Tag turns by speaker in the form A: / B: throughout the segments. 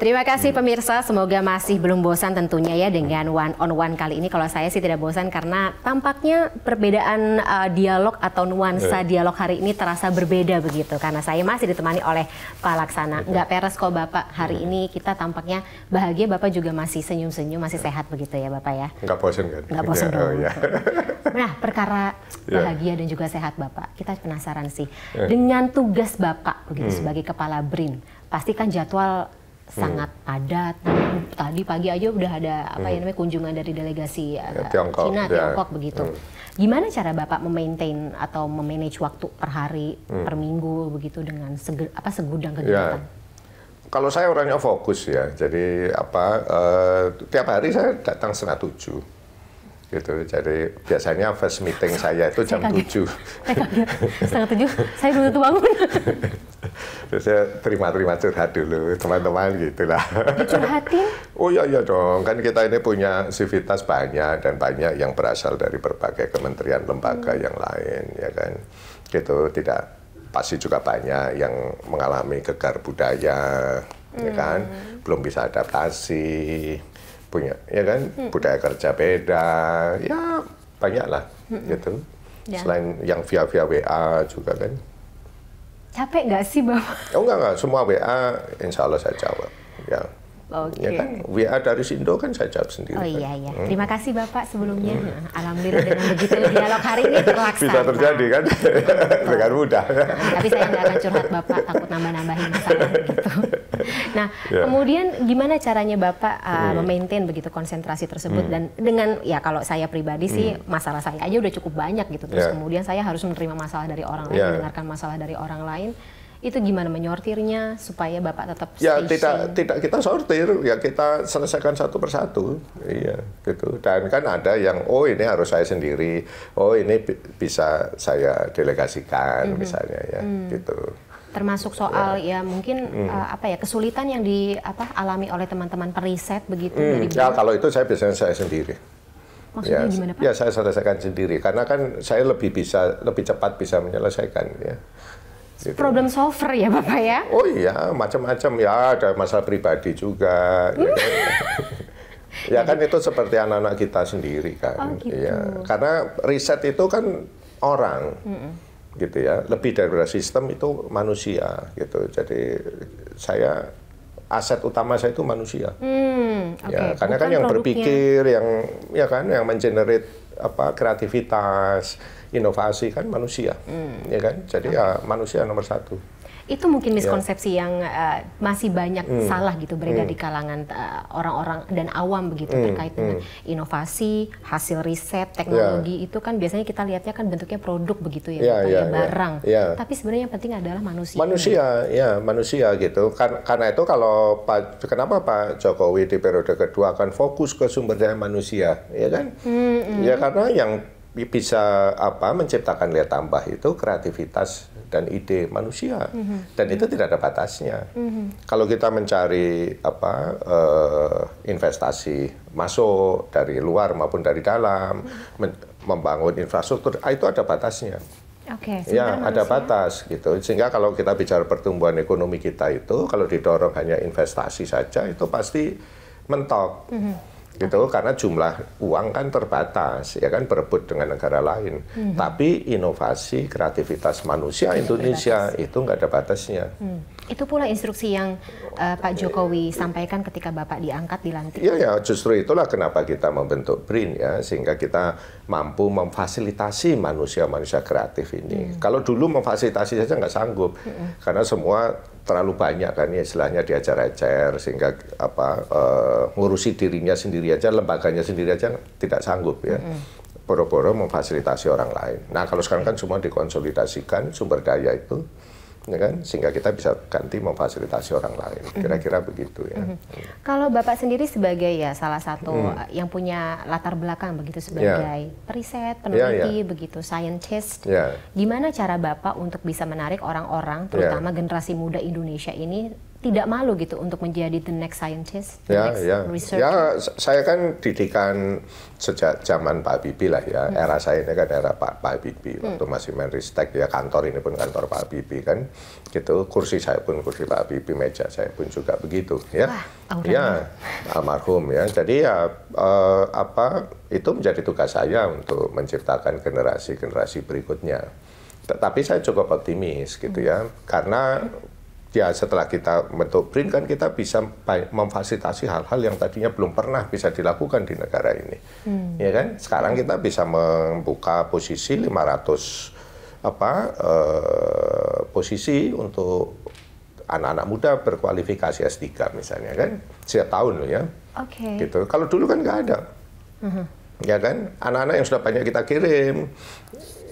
A: Terima kasih pemirsa, semoga masih belum bosan tentunya ya dengan one on one kali ini. Kalau saya sih tidak bosan karena tampaknya perbedaan uh, dialog atau nuansa iya. dialog hari ini terasa berbeda begitu. Karena saya masih ditemani oleh Pak Laksana. Iya. Nggak peres kok Bapak, hari iya. ini kita tampaknya bahagia Bapak juga masih senyum-senyum, masih sehat begitu ya Bapak ya.
B: Nggak bosan kan? Nggak bosan yeah. dong. Yeah. Oh,
A: nah perkara bahagia dan juga sehat Bapak, kita penasaran sih. Dengan tugas Bapak begitu hmm. sebagai Kepala BRIN, pastikan jadwal Hmm. sangat padat. Hmm. Tadi pagi aja udah ada apa ya hmm. ya namanya kunjungan dari delegasi eh, ya,
B: Tiongkok, Cina, ya. Tiongkok begitu. Hmm.
A: Gimana cara Bapak memaintain atau memanage waktu per hari, hmm. per minggu begitu dengan seger, apa segudang ya. kegiatan?
B: Ya. Kalau saya orangnya fokus ya, jadi apa uh, tiap hari saya datang setengah tujuh gitu. Jadi biasanya first meeting saya itu jam saya 7. Saya
A: Setengah 7 saya belum bangun.
B: Terus saya terima-terima curhat dulu teman-teman gitu gitulah. Dicurhatin? Oh iya iya dong. Kan kita ini punya sifitas banyak dan banyak yang berasal dari berbagai kementerian lembaga hmm. yang lain ya kan. Gitu tidak pasti juga banyak yang mengalami gegar budaya
A: ya kan hmm.
B: belum bisa adaptasi punya ya kan hmm. budaya kerja beda ya banyak lah hmm. gitu ya. selain yang via via WA juga kan
A: capek nggak sih bapak?
B: Oh enggak enggak semua WA insya Allah saya jawab ya Okay. Ya kan? WA dari Sindo kan saya jawab sendiri. Oh kan. iya iya. Hmm. Terima
A: kasih Bapak sebelumnya. Hmm. Alhamdulillah dengan begitu dialog hari ini terlaksana. Bisa
B: terjadi kan? dengan mudah. Nah,
A: tapi saya nggak akan curhat Bapak takut nambah-nambahin masalah gitu. Nah, ya. kemudian gimana caranya Bapak uh, hmm. memaintain begitu konsentrasi tersebut hmm. dan dengan ya kalau saya pribadi hmm. sih masalah saya aja udah cukup banyak gitu. Terus ya. kemudian saya harus menerima masalah dari orang lain, ya. mendengarkan masalah dari orang lain itu gimana menyortirnya supaya bapak tetap ya station?
B: tidak tidak kita sortir ya kita selesaikan satu persatu iya gitu dan kan ada yang oh ini harus saya sendiri oh ini bisa saya delegasikan mm -hmm. misalnya ya mm. gitu
A: termasuk soal ya, ya mungkin hmm. uh, apa ya kesulitan yang di apa alami oleh teman-teman periset begitu hmm. dari ya
B: kalau itu saya biasanya saya sendiri
A: maksudnya ya, gimana pak
B: ya saya selesaikan sendiri karena kan saya lebih bisa lebih cepat bisa menyelesaikan ya Gitu.
A: Problem solver ya Bapak ya? Oh
B: iya, macam-macam ya, ada masalah pribadi juga. Gitu. Hmm. Gitu. ya kan itu seperti anak-anak kita sendiri kan. Oh, gitu. ya. Karena riset itu kan orang. Mm gitu ya lebih daripada sistem itu manusia gitu jadi saya aset utama saya itu manusia
A: hmm, okay. ya karena kan Bukan kan yang produknya. berpikir
B: yang ya kan yang mengenerate apa kreativitas inovasi kan manusia, hmm. ya kan? Jadi ya manusia nomor satu.
A: Itu mungkin miskonsepsi ya. yang uh, masih banyak hmm. salah gitu beredar hmm. di kalangan orang-orang uh, dan awam begitu hmm. terkait dengan hmm. inovasi, hasil riset, teknologi ya. itu kan biasanya kita lihatnya kan bentuknya produk begitu ya, ya, ya, barang. Ya. Tapi sebenarnya yang penting adalah manusia. Manusia,
B: ya manusia gitu. Kar karena itu kalau Pak, kenapa Pak Jokowi di periode kedua akan fokus ke sumber daya manusia, ya kan?
A: Hmm, hmm. Ya
B: karena yang bisa apa menciptakan nilai tambah itu kreativitas dan ide manusia mm -hmm. dan itu tidak ada batasnya mm -hmm. kalau kita mencari apa uh, investasi masuk dari luar maupun dari dalam mm -hmm. membangun infrastruktur ah, itu ada batasnya
A: okay, ya manusia. ada
B: batas gitu sehingga kalau kita bicara pertumbuhan ekonomi kita itu kalau didorong hanya investasi saja itu pasti mentok mm -hmm gitu karena jumlah uang kan terbatas ya kan berebut dengan negara lain hmm. tapi inovasi kreativitas manusia hmm. Indonesia itu nggak ada batasnya
A: hmm. itu pula instruksi yang uh, Pak Jokowi sampaikan ketika Bapak diangkat dilantik ya ya
B: justru itulah kenapa kita membentuk BRIN ya sehingga kita mampu memfasilitasi manusia-manusia kreatif ini hmm. kalau dulu memfasilitasi saja nggak sanggup hmm. karena semua terlalu banyak kan ya istilahnya diajar ecer sehingga apa uh, ngurusi dirinya sendiri aja lembaganya sendiri aja tidak sanggup ya boro-boro memfasilitasi orang lain. Nah kalau sekarang kan semua dikonsolidasikan sumber daya itu ya kan sehingga kita bisa ganti memfasilitasi orang lain mhm. kira-kira begitu ya.
A: Mm -hmm. Kalau Bapak sendiri sebagai ya salah satu mm. yang punya latar belakang begitu sebagai yeah. periset, ya, peneliti yeah, yeah. begitu, scientist. Yeah. Gimana cara Bapak untuk bisa menarik orang-orang ya. terutama yeah. generasi muda Indonesia ini tidak malu gitu untuk menjadi the next scientist, the ya, next ya. researcher? Ya,
B: saya kan didikan sejak zaman Pak Bibi lah ya. Hmm. Era saya ini kan era Pak, Pak Bibi. Hmm. Waktu hmm. masih Menristek ya kantor ini pun kantor Pak Bibi kan. Gitu, kursi saya pun kursi Pak Bibi, meja saya pun juga begitu ya. Wah, ya, almarhum ya. Jadi ya eh, apa itu menjadi tugas saya untuk menciptakan generasi-generasi berikutnya. Tetapi saya cukup optimis gitu hmm. ya. Karena ya setelah kita bentuk BRIN kan kita bisa memfasilitasi hal-hal yang tadinya belum pernah bisa dilakukan di negara ini. Hmm. Ya kan? Sekarang kita bisa membuka posisi 500 apa eh, posisi untuk anak-anak muda berkualifikasi S3 misalnya kan setiap tahun loh ya. Oke. Okay. Gitu. Kalau dulu kan nggak ada. Uh mm-hmm. -huh. Ya kan? Anak-anak yang sudah banyak kita kirim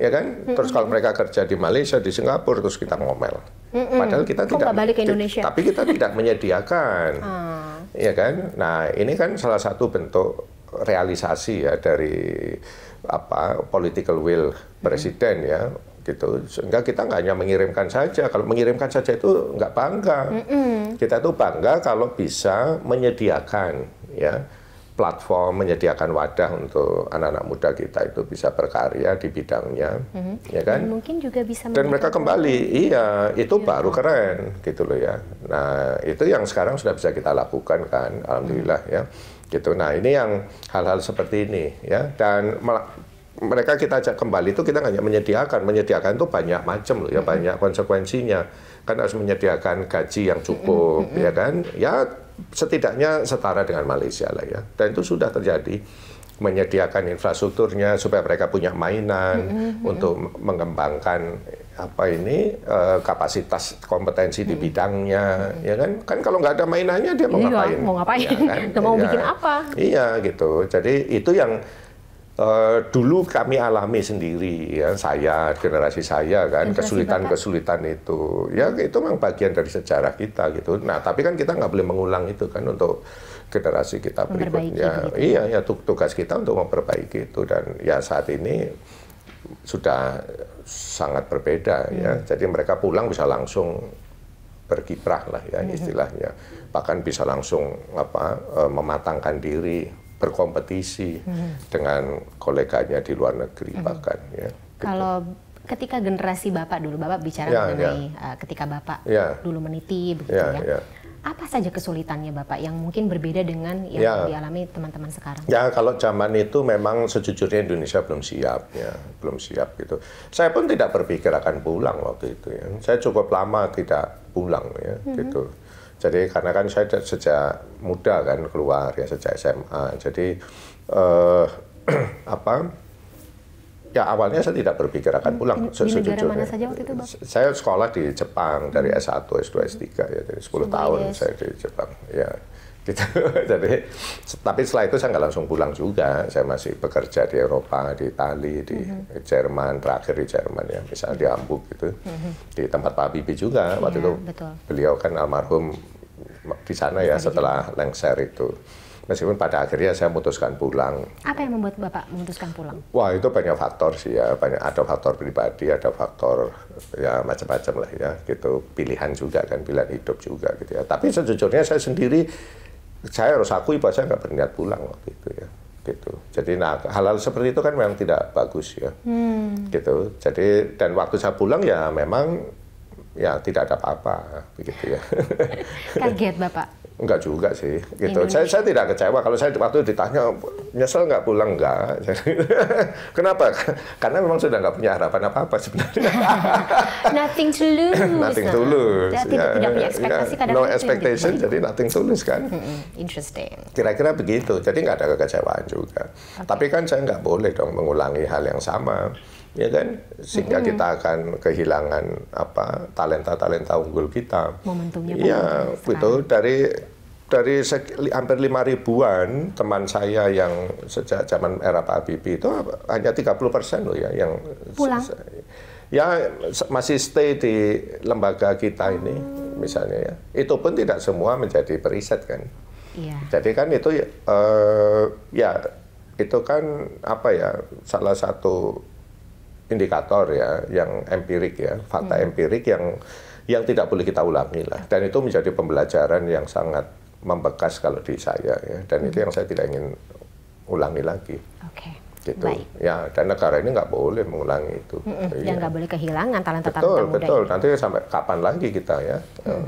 B: ya kan? Mm-hmm. Terus kalau mereka kerja di Malaysia, di Singapura terus kita ngomel
A: Mm-mm. Padahal kita Kok tidak balik ke Indonesia. tapi
B: kita tidak menyediakan. Hmm. Ya kan? Nah, ini kan salah satu bentuk realisasi ya dari apa political will presiden mm-hmm. ya gitu sehingga kita nggak hanya mengirimkan saja kalau mengirimkan saja itu nggak bangga mm -mm. kita tuh bangga kalau bisa menyediakan ya platform menyediakan wadah untuk anak-anak muda kita itu bisa berkarya di bidangnya, hmm ya kan? Dan mungkin
A: juga bisa dan mereka
B: kembali, iya, itu. iya itu ya. baru keren gitu loh ya. Nah itu yang sekarang sudah bisa kita lakukan kan, alhamdulillah hmm ya, gitu. Nah ini yang hal-hal seperti ini ya dan mereka kita ajak kembali itu kita hanya menyediakan, menyediakan itu banyak macam loh ya, hmm banyak konsekuensinya. Kan harus menyediakan gaji yang cukup, hmm ya kan? Ya setidaknya setara dengan Malaysia lah ya. Dan itu sudah terjadi menyediakan infrastrukturnya supaya mereka punya mainan mm -hmm. untuk mengembangkan apa ini uh, kapasitas kompetensi di mm-hmm. bidangnya mm -hmm. ya kan kan kalau nggak ada mainannya dia mau iya, ngapain mau ngapain ya kan? mau ya. bikin apa iya gitu jadi itu yang Eh, dulu kami alami sendiri ya saya generasi saya kan kesulitan-kesulitan itu ya itu memang bagian dari sejarah kita gitu nah tapi kan kita nggak boleh mengulang itu kan untuk generasi kita berikutnya gitu, gitu. iya ya tugas kita untuk memperbaiki itu dan ya saat ini sudah sangat berbeda ya. hmm. ya jadi mereka pulang bisa langsung berkiprah lah ya hmm. istilahnya bahkan bisa langsung apa eh, mematangkan diri berkompetisi hmm. dengan koleganya di luar negeri hmm. bahkan ya. Gitu.
A: Kalau ketika generasi bapak dulu bapak bicara ya, mengenai ya. Uh, ketika bapak ya. dulu meniti begitu ya, ya. ya. Apa saja kesulitannya Bapak yang mungkin berbeda dengan yang ya. dialami teman-teman sekarang?
B: Ya, kalau zaman itu memang sejujurnya Indonesia belum siap ya, belum siap gitu. Saya pun tidak berpikir akan pulang waktu itu ya. Saya cukup lama tidak pulang ya, -hmm. gitu. Jadi karena kan saya sejak muda kan keluar ya sejak SMA. Jadi eh, apa? Ya awalnya saya tidak berpikir akan pulang. Di, negara mana saja waktu itu, Bapak? Saya sekolah di Jepang dari S1, S2, S3 ya dari 10 tahun yes. saya di Jepang. Ya gitu jadi tapi setelah itu saya nggak langsung pulang juga saya masih bekerja di Eropa di Itali di mm-hmm. Jerman terakhir di Jerman ya misalnya di Hamburg gitu mm-hmm. di tempat Pak Bibi juga waktu yeah, itu betul. beliau kan almarhum di sana ya setelah lengser itu meskipun pada akhirnya saya memutuskan pulang.
A: Apa yang membuat Bapak memutuskan pulang?
B: Wah, itu banyak faktor sih ya. Banyak ada faktor pribadi, ada faktor ya macam-macam lah ya. Gitu pilihan juga kan, pilihan hidup juga gitu ya. Tapi sejujurnya saya sendiri saya harus akui bahwa saya nggak berniat pulang waktu itu ya gitu. Jadi nah hal-hal seperti itu kan memang tidak bagus ya. Hmm. Gitu. Jadi dan waktu saya pulang ya memang ya tidak ada apa-apa begitu ya.
A: Kaget Bapak.
B: Enggak juga sih, gitu. Saya, saya tidak kecewa kalau saya waktu ditanya nyesel nggak pulang nggak. Kenapa? Karena memang sudah nggak punya harapan apa apa sebenarnya.
A: nothing to lose. nothing to lose. Ya, tidak, tidak punya ekspektasi. Ya, no expectation, jadi
B: nothing to lose kan. Interesting. Kira-kira begitu. Jadi nggak ada kekecewaan juga. Okay. Tapi kan saya nggak boleh dong mengulangi hal yang sama ya kan sehingga hmm. kita akan kehilangan apa talenta talenta unggul kita
A: momentumnya ya
B: dari dari hampir lima ribuan teman saya yang sejak zaman era Pak Habibie itu hanya 30 persen loh ya yang pulang ya masih stay di lembaga kita ini oh. misalnya ya itu pun tidak semua menjadi periset kan iya. jadi kan itu uh, ya itu kan apa ya salah satu indikator ya, yang empirik ya, fakta hmm. empirik yang yang tidak boleh kita ulangi lah. Dan itu menjadi pembelajaran yang sangat membekas kalau di saya ya. Dan hmm. itu yang saya tidak ingin ulangi lagi. Oke. Okay. Gitu. Baik. Ya, dan negara ini nggak boleh mengulangi itu. Mm -mm. nggak
A: boleh kehilangan talenta-talenta muda. Betul, betul. Nanti
B: sampai kapan lagi kita ya? Hmm. Uh. Oke,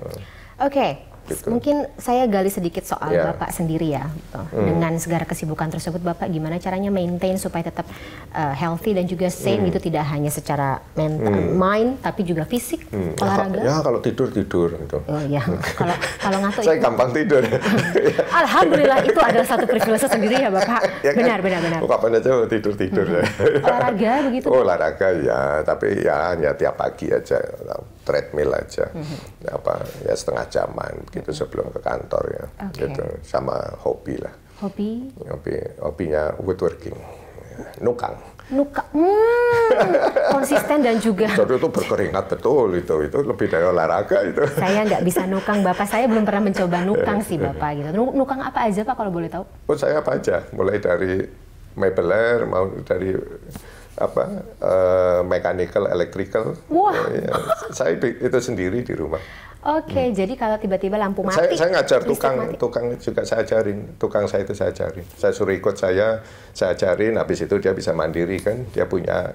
A: okay. Gitu. Mungkin saya gali sedikit soal yeah. Bapak sendiri ya. Gitu. Hmm. Dengan segala kesibukan tersebut Bapak gimana caranya maintain supaya tetap uh, healthy dan juga sane hmm. gitu tidak hanya secara mental hmm. mind tapi juga fisik, hmm. Ya, olahraga? Ya, ya
B: kalau tidur-tidur gitu. Oh iya. kalau
A: kalau ngantuk Saya itu.
B: gampang tidur. Alhamdulillah itu adalah
A: satu privilege sendiri ya Bapak. ya, benar, kan? benar, benar. Oh,
B: kapan aja tidur-tidur. Hmm. olahraga begitu? Oh, olahraga ya, tapi ya hanya tiap pagi aja treadmill aja mm-hmm. apa ya setengah jaman gitu mm-hmm. sebelum ke kantor ya okay. gitu sama hobi lah hobi hobi hobinya woodworking nukang
A: nukang hmm, konsisten dan juga jadi
B: itu berkeringat betul itu itu lebih dari olahraga itu saya
A: nggak bisa nukang bapak saya belum pernah mencoba nukang sih bapak gitu nukang apa aja pak kalau boleh tahu
B: oh saya apa aja mulai dari mebeler mau dari apa uh, mechanical, electrical. Wah. Uh, ya. Saya itu sendiri di rumah.
A: Oke, hmm. jadi kalau tiba-tiba lampu mati. Saya, saya ngajar tukang, mati.
B: tukang juga saya ajarin, tukang saya itu saya ajarin. Saya suruh ikut saya, saya ajarin. Habis itu dia bisa mandiri kan, dia punya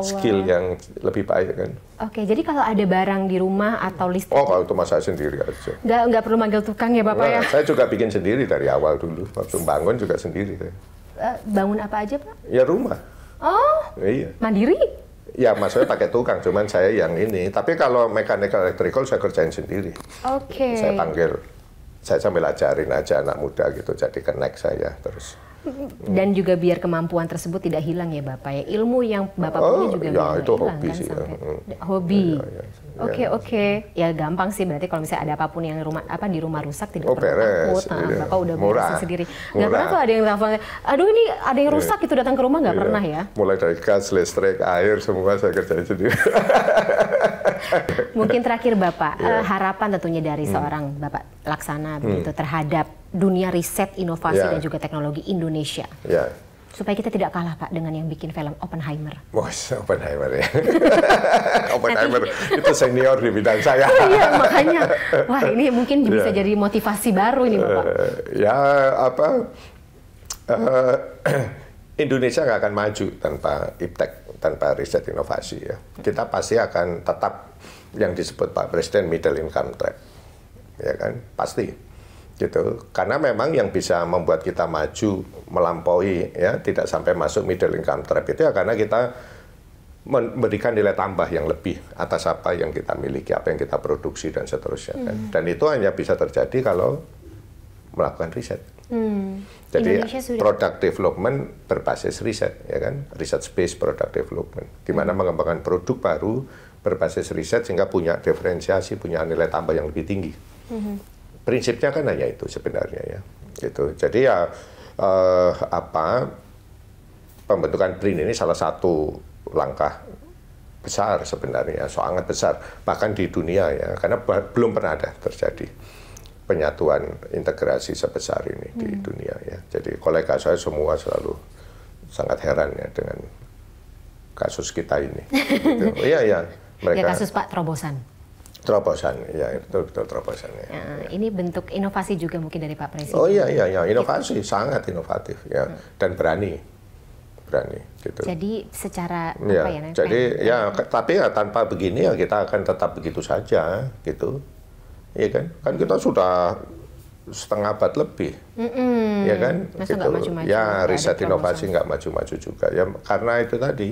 B: skill yang lebih baik kan.
A: Oke, jadi kalau ada barang di rumah atau
B: listrik. Oh, kalau itu mas sendiri aja.
A: Nggak, nggak perlu manggil tukang ya bapak nah, ya?
B: Saya juga bikin sendiri dari awal dulu, waktu bangun juga sendiri. kan.
A: Uh, bangun apa aja pak? Ya rumah Oh. Iya. Mandiri?
B: Ya maksudnya pakai tukang, cuman saya yang ini. Tapi kalau mechanical electrical saya kerjain sendiri.
A: Oke. Okay. Saya
B: panggil, saya sambil ajarin aja anak muda gitu, jadi connect saya terus
A: dan juga biar kemampuan tersebut tidak hilang ya Bapak ya. Ilmu yang Bapak punya oh, juga ya, itu hilang hobi kan sih, ya. sampai. Hmm. Ya. Hobi. Ya, ya. Oke ya, oke. Ya gampang sih berarti kalau misalnya ada apapun yang rumah apa di rumah rusak tidak oh, perlu takut. Nah, iya. Bapak udah berusaha sendiri. Enggak pernah tuh ada yang telepon, "Aduh ini ada yang iya. rusak itu datang ke rumah nggak ya. pernah ya?"
B: Mulai dari gas, listrik, air semua saya kerjain sendiri.
A: Mungkin terakhir Bapak, ya. harapan tentunya dari hmm. seorang Bapak laksana begitu hmm. terhadap dunia riset, inovasi yeah. dan ya. juga teknologi Indonesia. Yeah. Supaya kita tidak kalah Pak dengan yang bikin film
B: Oppenheimer. Bos Oppenheimer ya. Oppenheimer itu senior di bidang saya. Oh, iya, makanya. Wah, ini
A: mungkin bisa yeah. jadi motivasi baru ini Bapak.
B: Uh, ya, apa uh, Indonesia nggak akan maju tanpa iptek, tanpa riset inovasi ya. Kita pasti akan tetap yang disebut Pak Presiden middle income trap. Ya kan? Pasti gitu karena memang yang bisa membuat kita maju melampaui ya tidak sampai masuk middle income trap itu ya karena kita memberikan nilai tambah yang lebih atas apa yang kita miliki, apa yang kita produksi dan seterusnya. Hmm. Dan itu hanya bisa terjadi kalau melakukan riset. Hmm. Jadi product development berbasis riset, ya kan? riset space product development, di mana hmm. mengembangkan produk baru berbasis riset sehingga punya diferensiasi, punya nilai tambah yang lebih tinggi. Hmm prinsipnya kan hanya itu sebenarnya ya gitu jadi ya eh, apa pembentukan BRIN ini salah satu langkah besar sebenarnya sangat besar bahkan di dunia ya karena belum pernah ada terjadi penyatuan integrasi sebesar ini hmm. di dunia ya jadi kolega saya semua selalu sangat heran ya dengan kasus kita ini gitu. iya iya ya, mereka ya kasus
A: Pak terobosan
B: Terobosan, ya betul-betul terobosan. Ya. Ya,
A: Ini bentuk inovasi juga mungkin dari Pak Presiden. Oh iya iya
B: iya, gitu. inovasi gitu. sangat inovatif ya hmm. dan berani, berani gitu.
A: Jadi secara ya, apa iya, ya? Jadi ya
B: tapi ya tanpa begini ya kita akan tetap begitu saja gitu, ya kan? Kan kita sudah setengah abad lebih,
A: mm -mm. ya kan? Masa gitu. Maju -maju, ya riset inovasi
B: nggak maju-maju juga ya karena itu tadi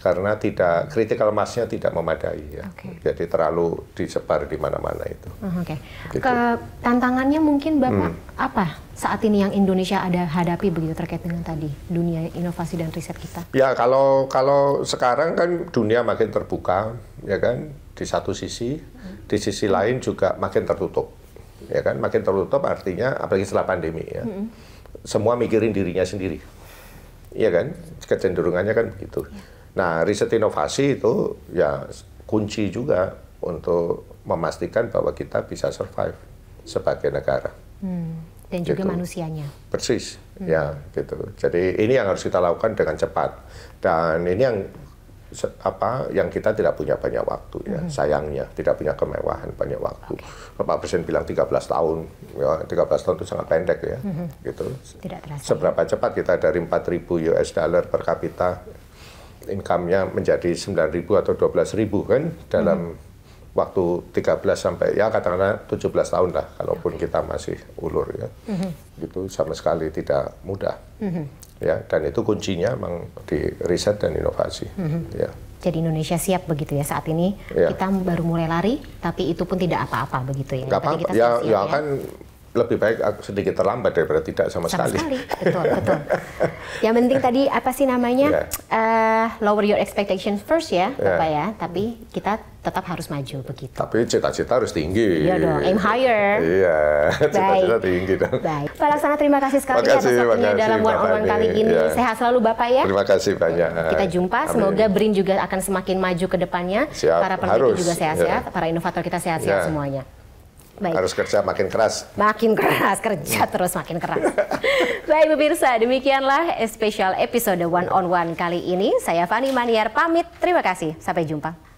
B: karena tidak critical mass-nya tidak memadai ya. Okay. Jadi terlalu disebar di mana-mana itu.
A: Oh, oke. Okay. Gitu. tantangannya mungkin Bapak hmm. apa saat ini yang Indonesia ada hadapi begitu terkait dengan tadi dunia inovasi dan riset kita?
B: Ya, kalau kalau sekarang kan dunia makin terbuka ya kan di satu sisi, di sisi lain juga makin tertutup. Ya kan, makin tertutup artinya apalagi setelah pandemi ya. Hmm. Semua mikirin dirinya sendiri. Iya kan? Kecenderungannya kan begitu. Ya Nah, riset inovasi itu ya kunci juga untuk memastikan bahwa kita bisa survive sebagai negara.
A: Hmm. Dan juga gitu. manusianya.
B: Persis, hmm. ya gitu. Jadi ini yang harus kita lakukan dengan cepat. Dan ini yang apa yang kita tidak punya banyak waktu ya -hmm. sayangnya tidak punya kemewahan banyak waktu okay. Pak Presiden bilang 13 tahun ya 13 tahun itu sangat pendek ya -hmm. gitu tidak seberapa cepat kita dari 4.000 US dollar per kapita income-nya menjadi 9.000 atau 12.000 kan dalam hmm. waktu 13 sampai ya katakanlah 17 tahun lah kalaupun ya. kita masih ulur ya. Hmm. Itu sama sekali tidak mudah. Hmm. Ya, dan itu kuncinya memang di riset dan inovasi. Hmm. Ya.
A: Jadi Indonesia siap begitu ya saat ini ya. kita baru mulai lari tapi itu pun tidak apa-apa begitu ya. Gak apa, -apa. Kita ya, ya, ya kan
B: lebih baik aku sedikit terlambat daripada tidak sama, sama sekali. sekali. Betul, betul.
A: Yang penting tadi apa sih namanya? Yeah. Ya. Uh, lower your expectations first ya, yeah. Bapak ya. Tapi kita tetap harus maju begitu.
B: Tapi cita-cita harus tinggi. Iya dong, aim higher. Iya, cita-cita tinggi dong. Baik.
A: Pak Laksana terima kasih sekali atas waktunya dalam One on One kali ini. Yeah. Sehat selalu Bapak ya. Terima
B: kasih banyak. Kita jumpa, Amin. semoga
A: BRIN juga akan semakin maju ke depannya. Siap, para peneliti juga sehat-sehat, yeah. para inovator kita sehat-sehat yeah. semuanya.
B: Baik. Harus kerja makin keras.
A: Makin keras, kerja hmm. terus makin keras. Baik pemirsa, demikianlah spesial episode One on One kali ini. Saya Fani Maniar pamit. Terima kasih. Sampai jumpa.